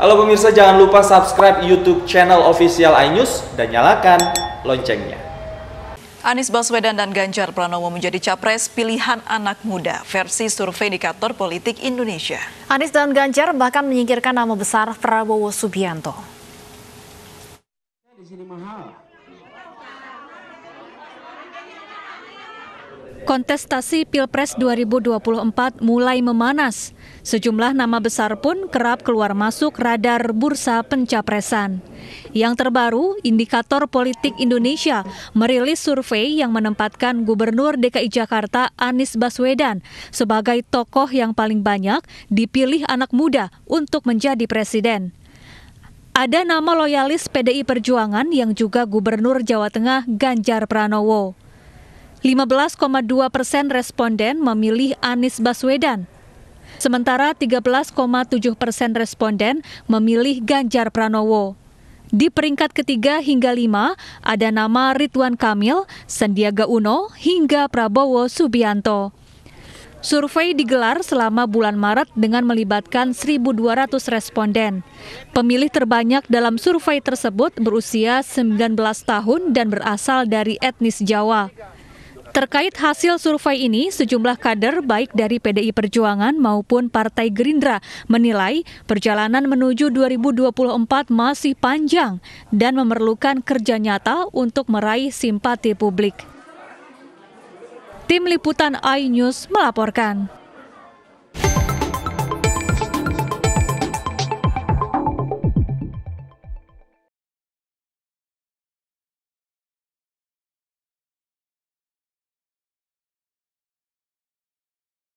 Halo pemirsa, jangan lupa subscribe YouTube channel official iNews dan nyalakan loncengnya. Anies Baswedan dan Ganjar Pranowo menjadi capres pilihan anak muda versi survei indikator politik Indonesia. Anies dan Ganjar bahkan menyingkirkan nama besar Prabowo Subianto. Di sini mahal. Kontestasi Pilpres 2024 mulai memanas. Sejumlah nama besar pun kerap keluar masuk radar bursa pencapresan. Yang terbaru, Indikator Politik Indonesia merilis survei yang menempatkan Gubernur DKI Jakarta Anies Baswedan sebagai tokoh yang paling banyak dipilih anak muda untuk menjadi presiden. Ada nama loyalis PDI Perjuangan yang juga Gubernur Jawa Tengah Ganjar Pranowo. 15,2 persen responden memilih Anies Baswedan. Sementara 13,7 persen responden memilih Ganjar Pranowo. Di peringkat ketiga hingga lima ada nama Ridwan Kamil, Sandiaga Uno, hingga Prabowo Subianto. Survei digelar selama bulan Maret dengan melibatkan 1.200 responden. Pemilih terbanyak dalam survei tersebut berusia 19 tahun dan berasal dari etnis Jawa. Terkait hasil survei ini, sejumlah kader baik dari PDI Perjuangan maupun Partai Gerindra menilai perjalanan menuju 2024 masih panjang dan memerlukan kerja nyata untuk meraih simpati publik. Tim Liputan iNews melaporkan.